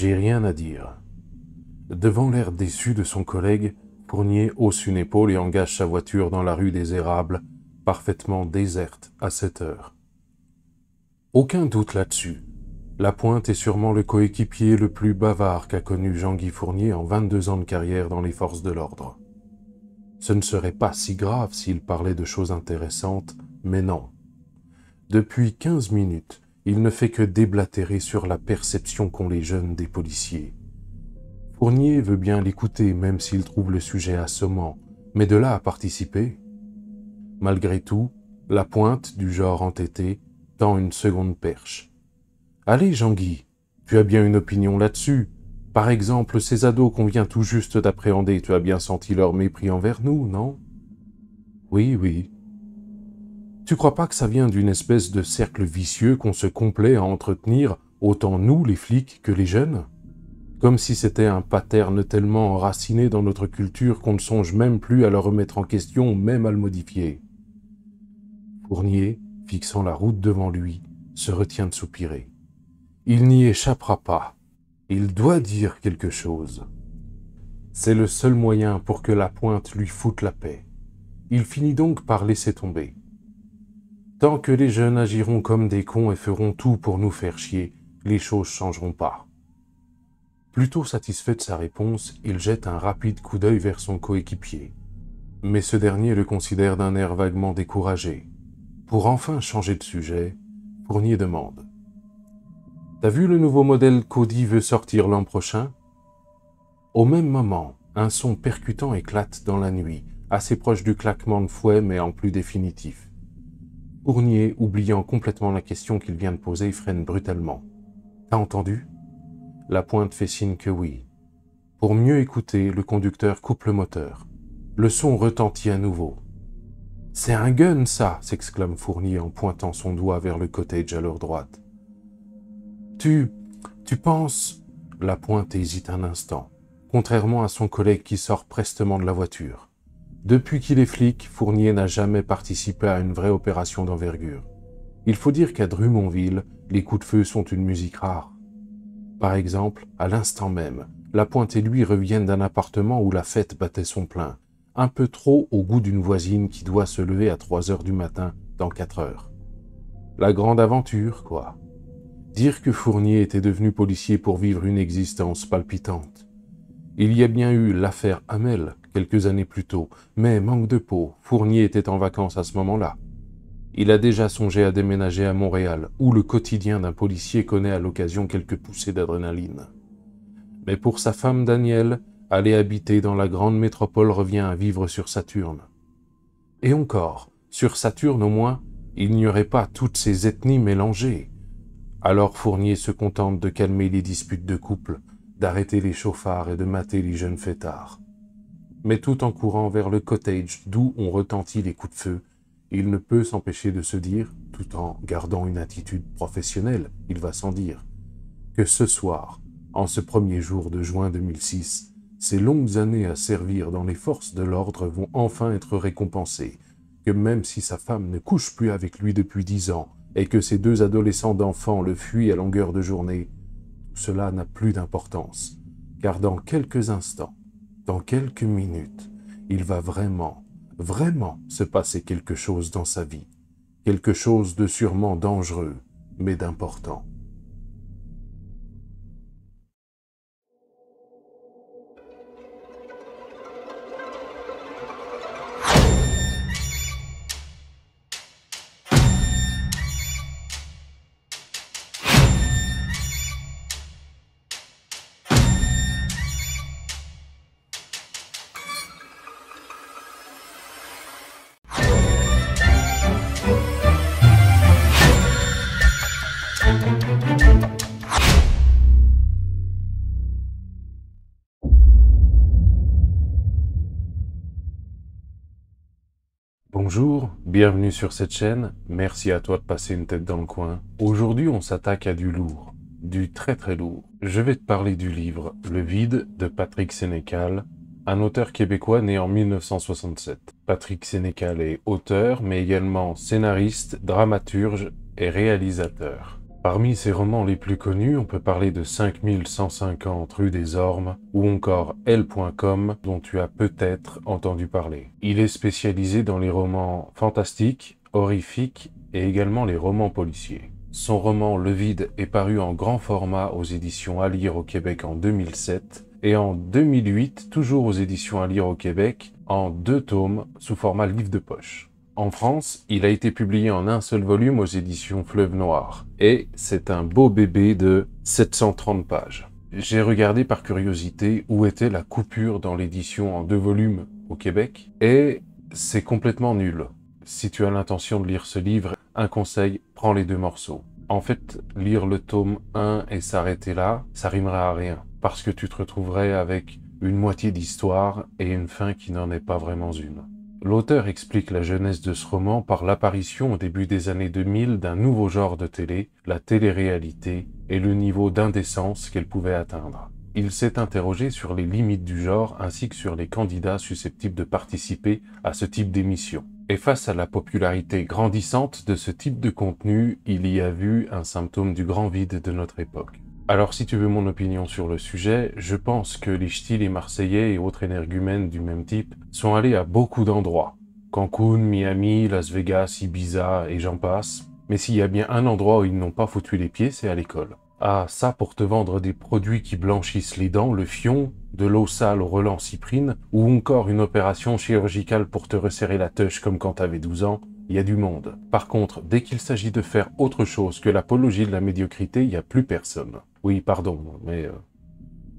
J'ai rien à dire. Devant l'air déçu de son collègue, Fournier hausse une épaule et engage sa voiture dans la rue des Érables, parfaitement déserte à cette heure. Aucun doute là-dessus. La pointe est sûrement le coéquipier le plus bavard qu'a connu Jean-Guy Fournier en 22 ans de carrière dans les forces de l'ordre. Ce ne serait pas si grave s'il parlait de choses intéressantes, mais non. Depuis 15 minutes, il ne fait que déblatérer sur la perception qu'ont les jeunes des policiers. Fournier veut bien l'écouter, même s'il trouve le sujet assommant, mais de là à participer. Malgré tout, la pointe du genre entêté tend une seconde perche. Allez, Jean-Guy, tu as bien une opinion là-dessus. Par exemple, ces ados qu'on vient tout juste d'appréhender, tu as bien senti leur mépris envers nous, non Oui, oui, tu crois pas que ça vient d'une espèce de cercle vicieux qu'on se complaît à entretenir autant nous, les flics, que les jeunes Comme si c'était un pattern tellement enraciné dans notre culture qu'on ne songe même plus à le remettre en question, même à le modifier. Fournier, fixant la route devant lui, se retient de soupirer. Il n'y échappera pas. Il doit dire quelque chose. C'est le seul moyen pour que la pointe lui foute la paix. Il finit donc par laisser tomber. Tant que les jeunes agiront comme des cons et feront tout pour nous faire chier, les choses changeront pas. Plutôt satisfait de sa réponse, il jette un rapide coup d'œil vers son coéquipier. Mais ce dernier le considère d'un air vaguement découragé. Pour enfin changer de sujet, Fournier demande T'as vu le nouveau modèle qu'Audi veut sortir l'an prochain Au même moment, un son percutant éclate dans la nuit, assez proche du claquement de fouet mais en plus définitif. Fournier, oubliant complètement la question qu'il vient de poser, freine brutalement. T'as entendu La pointe fait signe que oui. Pour mieux écouter, le conducteur coupe le moteur. Le son retentit à nouveau. C'est un gun, ça s'exclame Fournier en pointant son doigt vers le cottage à leur droite. Tu. tu penses. La pointe hésite un instant, contrairement à son collègue qui sort prestement de la voiture. Depuis qu'il est flic, Fournier n'a jamais participé à une vraie opération d'envergure. Il faut dire qu'à Drumonville, les coups de feu sont une musique rare. Par exemple, à l'instant même, la pointe et lui reviennent d'un appartement où la fête battait son plein, un peu trop au goût d'une voisine qui doit se lever à 3 heures du matin dans 4 heures. La grande aventure, quoi. Dire que Fournier était devenu policier pour vivre une existence palpitante. Il y a bien eu l'affaire Hamel, quelques années plus tôt, mais manque de peau, Fournier était en vacances à ce moment-là. Il a déjà songé à déménager à Montréal, où le quotidien d'un policier connaît à l'occasion quelques poussées d'adrénaline. Mais pour sa femme Danielle, aller habiter dans la grande métropole revient à vivre sur Saturne. Et encore, sur Saturne au moins, il n'y aurait pas toutes ces ethnies mélangées. Alors Fournier se contente de calmer les disputes de couple, d'arrêter les chauffards et de mater les jeunes fêtards mais tout en courant vers le cottage d'où on retentit les coups de feu, il ne peut s'empêcher de se dire, tout en gardant une attitude professionnelle, il va sans dire, que ce soir, en ce premier jour de juin 2006, ses longues années à servir dans les forces de l'ordre vont enfin être récompensées, que même si sa femme ne couche plus avec lui depuis dix ans, et que ses deux adolescents d'enfants le fuient à longueur de journée, cela n'a plus d'importance, car dans quelques instants, dans quelques minutes, il va vraiment, vraiment se passer quelque chose dans sa vie, quelque chose de sûrement dangereux, mais d'important. Bonjour, bienvenue sur cette chaîne, merci à toi de passer une tête dans le coin. Aujourd'hui on s'attaque à du lourd, du très très lourd. Je vais te parler du livre Le vide de Patrick Sénécal, un auteur québécois né en 1967. Patrick Sénécal est auteur mais également scénariste, dramaturge et réalisateur. Parmi ses romans les plus connus, on peut parler de 5150 rue des Ormes ou encore L.com dont tu as peut-être entendu parler. Il est spécialisé dans les romans fantastiques, horrifiques et également les romans policiers. Son roman Le Vide est paru en grand format aux éditions À lire au Québec en 2007 et en 2008 toujours aux éditions À lire au Québec en deux tomes sous format livre de poche en France, il a été publié en un seul volume aux éditions Fleuve Noir, et c'est un beau bébé de 730 pages. J'ai regardé par curiosité où était la coupure dans l'édition en deux volumes au Québec, et c'est complètement nul. Si tu as l'intention de lire ce livre, un conseil, prends les deux morceaux. En fait, lire le tome 1 et s'arrêter là, ça rimerait à rien, parce que tu te retrouverais avec une moitié d'histoire et une fin qui n'en est pas vraiment une. L'auteur explique la jeunesse de ce roman par l'apparition au début des années 2000 d'un nouveau genre de télé, la télé-réalité, et le niveau d'indécence qu'elle pouvait atteindre. Il s'est interrogé sur les limites du genre ainsi que sur les candidats susceptibles de participer à ce type d'émission. Et face à la popularité grandissante de ce type de contenu, il y a vu un symptôme du grand vide de notre époque. Alors si tu veux mon opinion sur le sujet, je pense que les ch'tis, les Marseillais et autres énergumènes du même type sont allés à beaucoup d'endroits. Cancun, Miami, Las Vegas, Ibiza et j'en passe. Mais s'il y a bien un endroit où ils n'ont pas foutu les pieds, c'est à l'école. Ah, ça pour te vendre des produits qui blanchissent les dents, le fion, de l'eau sale au relent cyprine, ou encore une opération chirurgicale pour te resserrer la teuche comme quand t'avais 12 ans, il y a du monde. Par contre, dès qu'il s'agit de faire autre chose que l'apologie de la médiocrité, il n'y a plus personne. Oui, pardon, mais euh,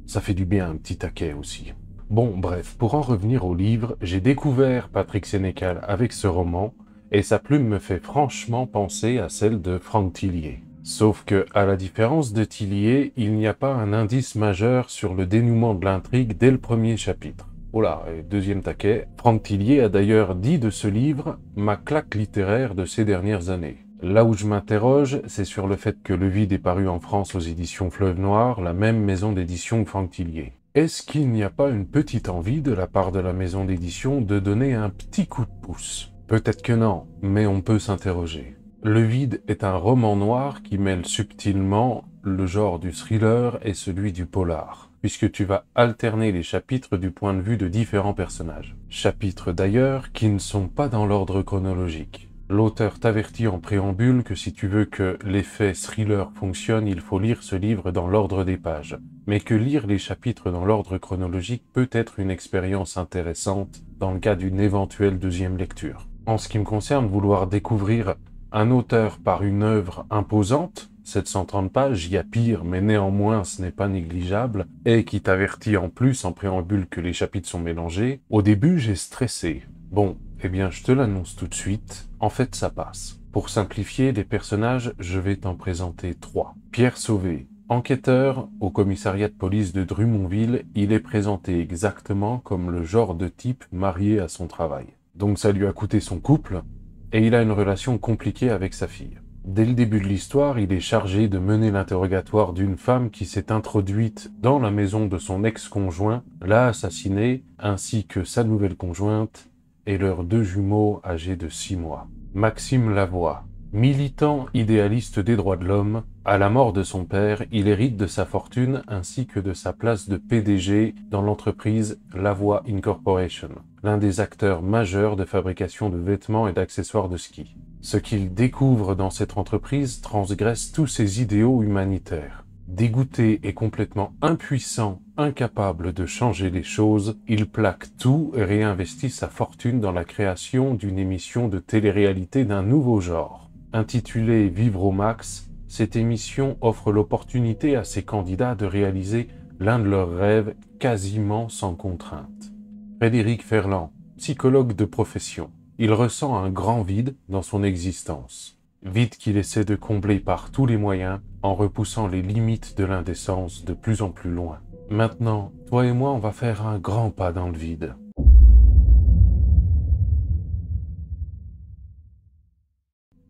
ça fait du bien un petit taquet aussi. Bon, bref, pour en revenir au livre, j'ai découvert Patrick Sénécal avec ce roman, et sa plume me fait franchement penser à celle de Franck Tillier. Sauf que, à la différence de Tillier, il n'y a pas un indice majeur sur le dénouement de l'intrigue dès le premier chapitre. Oh là, et deuxième taquet. Franck Tillier a d'ailleurs dit de ce livre ma claque littéraire de ces dernières années. Là où je m'interroge, c'est sur le fait que Le Vide est paru en France aux éditions Fleuve Noir, la même maison d'édition que Tillier. Est-ce qu'il n'y a pas une petite envie de la part de la maison d'édition de donner un petit coup de pouce Peut-être que non, mais on peut s'interroger. Le Vide est un roman noir qui mêle subtilement le genre du thriller et celui du polar, puisque tu vas alterner les chapitres du point de vue de différents personnages. Chapitres d'ailleurs qui ne sont pas dans l'ordre chronologique. L'auteur t'avertit en préambule que si tu veux que l'effet thriller fonctionne, il faut lire ce livre dans l'ordre des pages, mais que lire les chapitres dans l'ordre chronologique peut être une expérience intéressante dans le cas d'une éventuelle deuxième lecture. En ce qui me concerne, vouloir découvrir un auteur par une œuvre imposante, 730 pages, il y a pire, mais néanmoins ce n'est pas négligeable, et qui t'avertit en plus en préambule que les chapitres sont mélangés, au début j'ai stressé. Bon, eh bien, je te l'annonce tout de suite, en fait ça passe. Pour simplifier les personnages, je vais t'en présenter trois. Pierre Sauvé, Enquêteur au commissariat de police de Drummondville, il est présenté exactement comme le genre de type marié à son travail. Donc ça lui a coûté son couple, et il a une relation compliquée avec sa fille. Dès le début de l'histoire, il est chargé de mener l'interrogatoire d'une femme qui s'est introduite dans la maison de son ex-conjoint, l'a assassiné, ainsi que sa nouvelle conjointe, et leurs deux jumeaux âgés de six mois. Maxime Lavoie, militant idéaliste des droits de l'homme, à la mort de son père, il hérite de sa fortune ainsi que de sa place de PDG dans l'entreprise Lavoie Incorporation, l'un des acteurs majeurs de fabrication de vêtements et d'accessoires de ski. Ce qu'il découvre dans cette entreprise transgresse tous ses idéaux humanitaires. Dégoûté et complètement impuissant, incapable de changer les choses, il plaque tout et réinvestit sa fortune dans la création d'une émission de télé-réalité d'un nouveau genre. Intitulée Vivre au max, cette émission offre l'opportunité à ses candidats de réaliser l'un de leurs rêves quasiment sans contrainte. Frédéric Ferland, psychologue de profession, il ressent un grand vide dans son existence vide qu'il essaie de combler par tous les moyens en repoussant les limites de l'indécence de plus en plus loin. Maintenant, toi et moi, on va faire un grand pas dans le vide.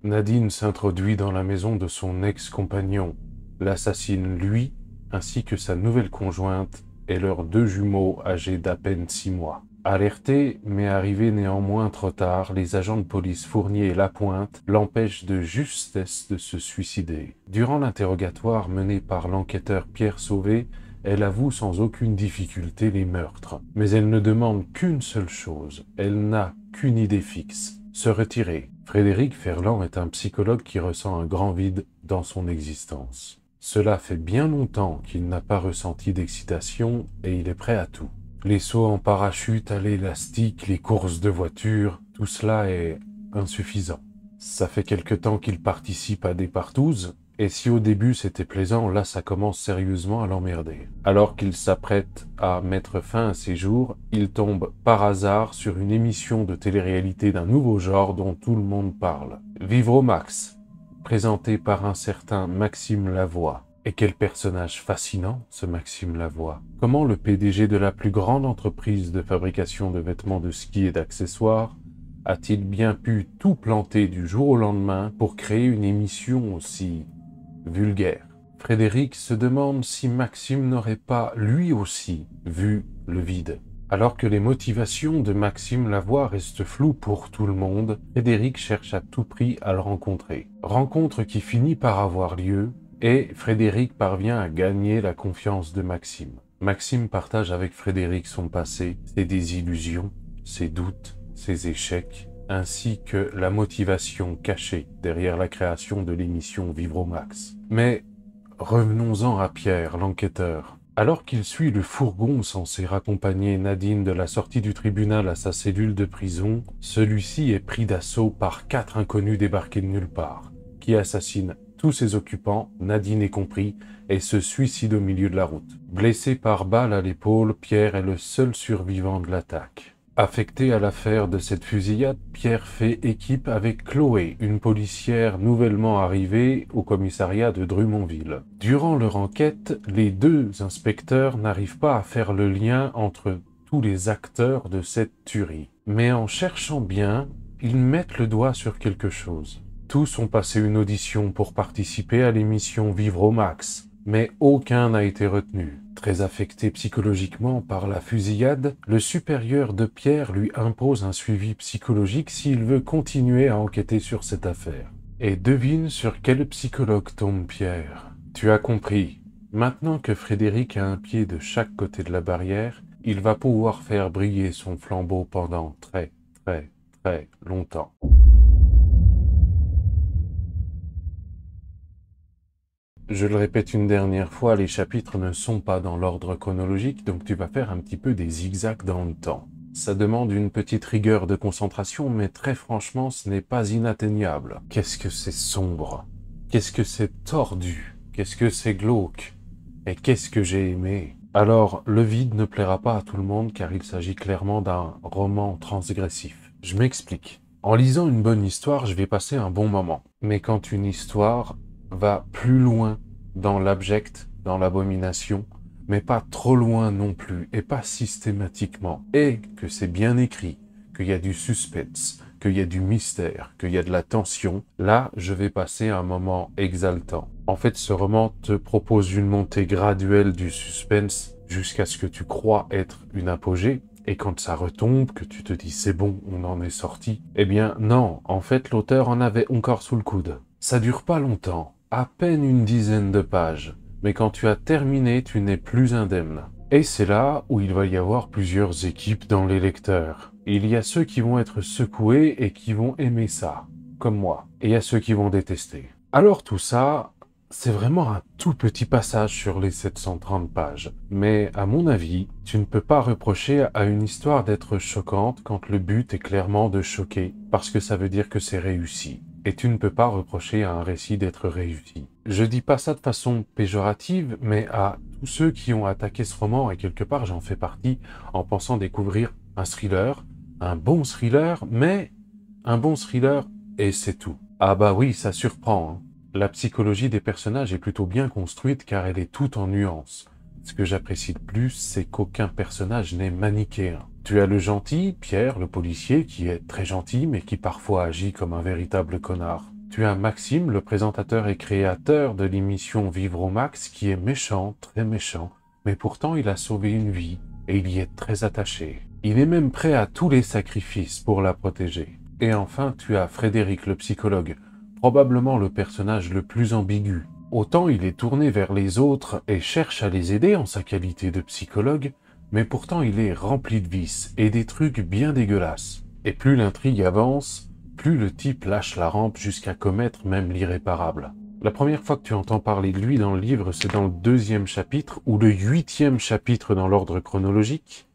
Nadine s'introduit dans la maison de son ex-compagnon, l'assassine lui, ainsi que sa nouvelle conjointe et leurs deux jumeaux âgés d'à peine six mois. Alertée, mais arrivée néanmoins trop tard, les agents de police Fournier et Lapointe l'empêchent de justesse de se suicider. Durant l'interrogatoire mené par l'enquêteur Pierre Sauvé, elle avoue sans aucune difficulté les meurtres. Mais elle ne demande qu'une seule chose, elle n'a qu'une idée fixe, se retirer. Frédéric Ferland est un psychologue qui ressent un grand vide dans son existence. Cela fait bien longtemps qu'il n'a pas ressenti d'excitation et il est prêt à tout. Les sauts en parachute à l'élastique, les courses de voiture, tout cela est insuffisant. Ça fait quelque temps qu'il participe à des partouzes, et si au début c'était plaisant, là ça commence sérieusement à l'emmerder. Alors qu'il s'apprête à mettre fin à ses jours, il tombe par hasard sur une émission de télé-réalité d'un nouveau genre dont tout le monde parle. Vivre au max, présenté par un certain Maxime Lavoie. Et quel personnage fascinant, ce Maxime Lavoie. Comment le PDG de la plus grande entreprise de fabrication de vêtements de ski et d'accessoires a-t-il bien pu tout planter du jour au lendemain pour créer une émission aussi vulgaire Frédéric se demande si Maxime n'aurait pas lui aussi vu le vide. Alors que les motivations de Maxime Lavoie restent floues pour tout le monde, Frédéric cherche à tout prix à le rencontrer. Rencontre qui finit par avoir lieu et Frédéric parvient à gagner la confiance de Maxime. Maxime partage avec Frédéric son passé, ses désillusions, ses doutes, ses échecs, ainsi que la motivation cachée derrière la création de l'émission Vivre Max. Mais revenons-en à Pierre, l'enquêteur. Alors qu'il suit le fourgon censé raccompagner Nadine de la sortie du tribunal à sa cellule de prison, celui-ci est pris d'assaut par quatre inconnus débarqués de nulle part, qui assassinent tous ses occupants, Nadine y compris, et se suicide au milieu de la route. Blessé par balle à l'épaule, Pierre est le seul survivant de l'attaque. Affecté à l'affaire de cette fusillade, Pierre fait équipe avec Chloé, une policière nouvellement arrivée au commissariat de Drummondville. Durant leur enquête, les deux inspecteurs n'arrivent pas à faire le lien entre tous les acteurs de cette tuerie. Mais en cherchant bien, ils mettent le doigt sur quelque chose. Tous ont passé une audition pour participer à l'émission Vivre au Max, mais aucun n'a été retenu. Très affecté psychologiquement par la fusillade, le supérieur de Pierre lui impose un suivi psychologique s'il veut continuer à enquêter sur cette affaire. Et devine sur quel psychologue tombe Pierre. Tu as compris. Maintenant que Frédéric a un pied de chaque côté de la barrière, il va pouvoir faire briller son flambeau pendant très, très, très longtemps. Je le répète une dernière fois, les chapitres ne sont pas dans l'ordre chronologique, donc tu vas faire un petit peu des zigzags dans le temps. Ça demande une petite rigueur de concentration, mais très franchement, ce n'est pas inatteignable. Qu'est-ce que c'est sombre Qu'est-ce que c'est tordu Qu'est-ce que c'est glauque Et qu'est-ce que j'ai aimé Alors, le vide ne plaira pas à tout le monde car il s'agit clairement d'un roman transgressif. Je m'explique. En lisant une bonne histoire, je vais passer un bon moment. Mais quand une histoire va plus loin dans l'abject, dans l'abomination, mais pas trop loin non plus, et pas systématiquement, et que c'est bien écrit, qu'il y a du suspense, qu'il y a du mystère, qu'il y a de la tension, là, je vais passer un moment exaltant. En fait, ce roman te propose une montée graduelle du suspense jusqu'à ce que tu crois être une apogée, et quand ça retombe, que tu te dis c'est bon, on en est sorti, eh bien non, en fait l'auteur en avait encore sous le coude. Ça dure pas longtemps, à peine une dizaine de pages, mais quand tu as terminé, tu n'es plus indemne. Et c'est là où il va y avoir plusieurs équipes dans les lecteurs. Il y a ceux qui vont être secoués et qui vont aimer ça, comme moi, et il y a ceux qui vont détester. Alors tout ça, c'est vraiment un tout petit passage sur les 730 pages. Mais à mon avis, tu ne peux pas reprocher à une histoire d'être choquante quand le but est clairement de choquer, parce que ça veut dire que c'est réussi et tu ne peux pas reprocher à un récit d'être réussi. Je dis pas ça de façon péjorative, mais à tous ceux qui ont attaqué ce roman, et quelque part j'en fais partie, en pensant découvrir un thriller, un bon thriller, mais un bon thriller et c'est tout. Ah bah oui, ça surprend. Hein. La psychologie des personnages est plutôt bien construite car elle est toute en nuances. Ce que j'apprécie le plus, c'est qu'aucun personnage n'est manichéen. Tu as le gentil, Pierre, le policier, qui est très gentil, mais qui parfois agit comme un véritable connard. Tu as Maxime, le présentateur et créateur de l'émission Vivre au Max, qui est méchant, très méchant, mais pourtant il a sauvé une vie, et il y est très attaché. Il est même prêt à tous les sacrifices pour la protéger. Et enfin, tu as Frédéric, le psychologue, probablement le personnage le plus ambigu. Autant il est tourné vers les autres et cherche à les aider en sa qualité de psychologue, mais pourtant il est rempli de vices et des trucs bien dégueulasses. Et plus l'intrigue avance, plus le type lâche la rampe jusqu'à commettre même l'irréparable. La première fois que tu entends parler de lui dans le livre, c'est dans le deuxième chapitre ou le huitième chapitre dans l'ordre chronologique.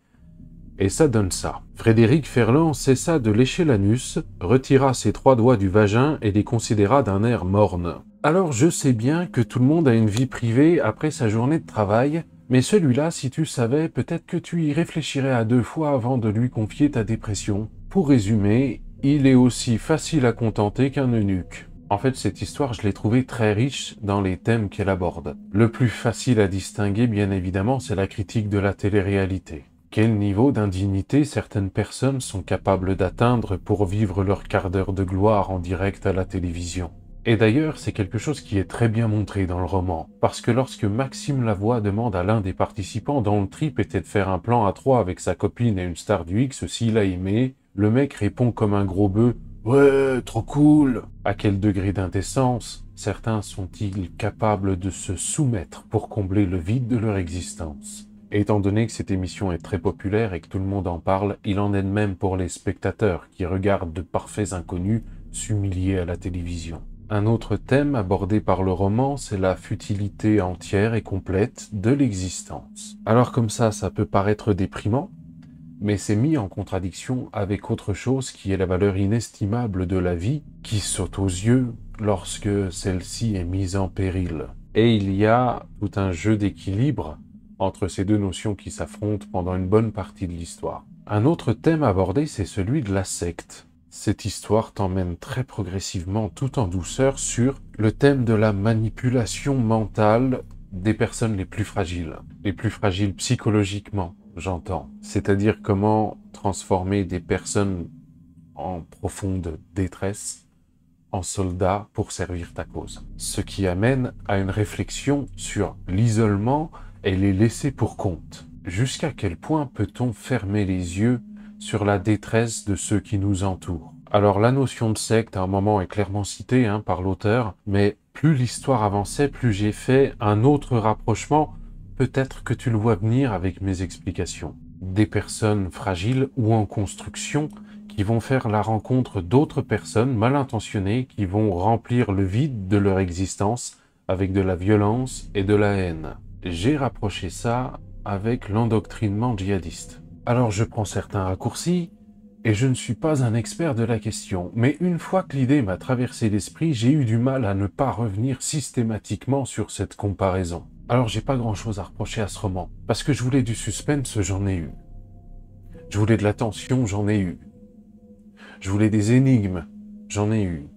Et ça donne ça. Frédéric Ferland cessa de lécher l'anus, retira ses trois doigts du vagin et les considéra d'un air morne. Alors je sais bien que tout le monde a une vie privée après sa journée de travail, mais celui-là, si tu savais, peut-être que tu y réfléchirais à deux fois avant de lui confier ta dépression. Pour résumer, il est aussi facile à contenter qu'un eunuque. En fait, cette histoire, je l'ai trouvée très riche dans les thèmes qu'elle aborde. Le plus facile à distinguer, bien évidemment, c'est la critique de la télé-réalité. Quel niveau d'indignité certaines personnes sont capables d'atteindre pour vivre leur quart d'heure de gloire en direct à la télévision et d'ailleurs, c'est quelque chose qui est très bien montré dans le roman, parce que lorsque Maxime Lavoie demande à l'un des participants dans le trip était de faire un plan à trois avec sa copine et une star du X s'il a aimé, le mec répond comme un gros bœuf Ouais, trop cool À quel degré d'indécence certains sont-ils capables de se soumettre pour combler le vide de leur existence Étant donné que cette émission est très populaire et que tout le monde en parle, il en est de même pour les spectateurs qui regardent de parfaits inconnus s'humilier à la télévision. Un autre thème abordé par le roman, c'est la futilité entière et complète de l'existence. Alors comme ça, ça peut paraître déprimant, mais c'est mis en contradiction avec autre chose qui est la valeur inestimable de la vie qui saute aux yeux lorsque celle-ci est mise en péril. Et il y a tout un jeu d'équilibre entre ces deux notions qui s'affrontent pendant une bonne partie de l'histoire. Un autre thème abordé, c'est celui de la secte. Cette histoire t'emmène très progressivement, tout en douceur, sur le thème de la manipulation mentale des personnes les plus fragiles, les plus fragiles psychologiquement, j'entends. C'est-à-dire comment transformer des personnes en profonde détresse en soldats pour servir ta cause. Ce qui amène à une réflexion sur l'isolement et les laisser pour compte. Jusqu'à quel point peut-on fermer les yeux sur la détresse de ceux qui nous entourent. Alors la notion de secte à un moment est clairement citée hein, par l'auteur, mais plus l'histoire avançait, plus j'ai fait un autre rapprochement, peut-être que tu le vois venir avec mes explications. Des personnes fragiles ou en construction qui vont faire la rencontre d'autres personnes mal intentionnées qui vont remplir le vide de leur existence avec de la violence et de la haine. J'ai rapproché ça avec l'endoctrinement djihadiste. Alors je prends certains raccourcis, et je ne suis pas un expert de la question, mais une fois que l'idée m'a traversé l'esprit, j'ai eu du mal à ne pas revenir systématiquement sur cette comparaison. Alors j'ai pas grand chose à reprocher à ce roman, parce que je voulais du suspense, j'en ai eu. Je voulais de la tension, j'en ai eu. Je voulais des énigmes, j'en ai eu.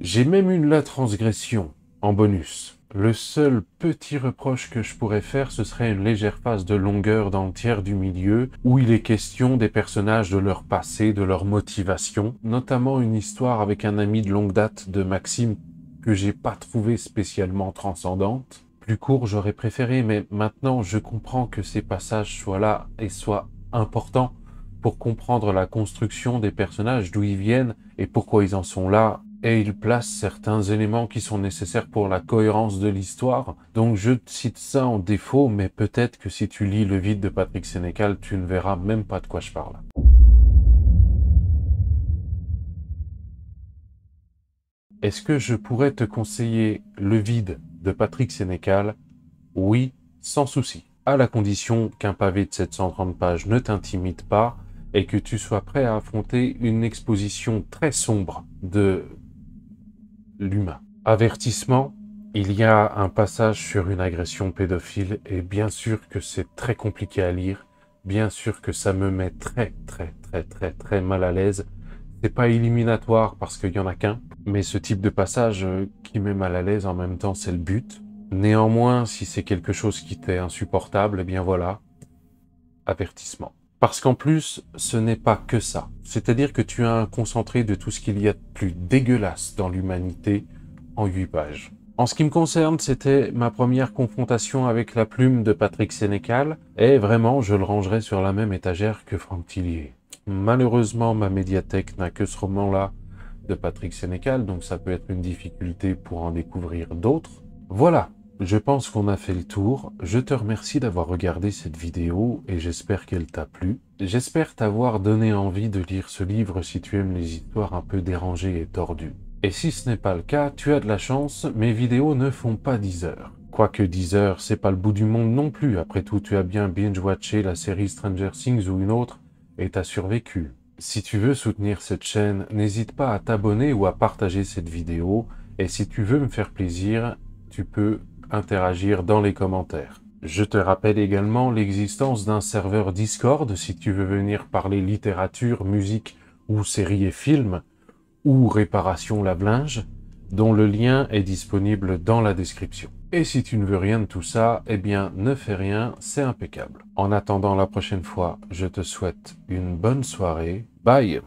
J'ai même eu la transgression, en bonus. Le seul petit reproche que je pourrais faire, ce serait une légère phase de longueur dans le tiers du milieu, où il est question des personnages, de leur passé, de leur motivation, notamment une histoire avec un ami de longue date de Maxime que j'ai pas trouvé spécialement transcendante. Plus court, j'aurais préféré, mais maintenant je comprends que ces passages soient là et soient importants pour comprendre la construction des personnages, d'où ils viennent et pourquoi ils en sont là et il place certains éléments qui sont nécessaires pour la cohérence de l'histoire. Donc je cite ça en défaut, mais peut-être que si tu lis Le vide de Patrick Sénécal, tu ne verras même pas de quoi je parle. Est-ce que je pourrais te conseiller Le vide de Patrick Sénécal Oui, sans souci. À la condition qu'un pavé de 730 pages ne t'intimide pas et que tu sois prêt à affronter une exposition très sombre de l'humain. Avertissement, il y a un passage sur une agression pédophile et bien sûr que c'est très compliqué à lire, bien sûr que ça me met très très très très très mal à l'aise. C'est pas éliminatoire parce qu'il y en a qu'un, mais ce type de passage euh, qui met mal à l'aise en même temps c'est le but. Néanmoins, si c'est quelque chose qui t'est insupportable, eh bien voilà, avertissement. Parce qu'en plus, ce n'est pas que ça. C'est-à-dire que tu as un concentré de tout ce qu'il y a de plus dégueulasse dans l'humanité en 8 pages. En ce qui me concerne, c'était ma première confrontation avec la plume de Patrick Sénécal, et vraiment, je le rangerai sur la même étagère que Franck Tillier. Malheureusement, ma médiathèque n'a que ce roman-là de Patrick Sénécal, donc ça peut être une difficulté pour en découvrir d'autres. Voilà, je pense qu'on a fait le tour. Je te remercie d'avoir regardé cette vidéo et j'espère qu'elle t'a plu. J'espère t'avoir donné envie de lire ce livre si tu aimes les histoires un peu dérangées et tordues. Et si ce n'est pas le cas, tu as de la chance, mes vidéos ne font pas 10 heures. Quoique 10 heures, c'est pas le bout du monde non plus. Après tout, tu as bien binge-watché la série Stranger Things ou une autre et t'as survécu. Si tu veux soutenir cette chaîne, n'hésite pas à t'abonner ou à partager cette vidéo. Et si tu veux me faire plaisir, tu peux interagir dans les commentaires. Je te rappelle également l'existence d'un serveur Discord si tu veux venir parler littérature, musique ou séries et films, ou réparation lave-linge, dont le lien est disponible dans la description. Et si tu ne veux rien de tout ça, eh bien ne fais rien, c'est impeccable. En attendant la prochaine fois, je te souhaite une bonne soirée. Bye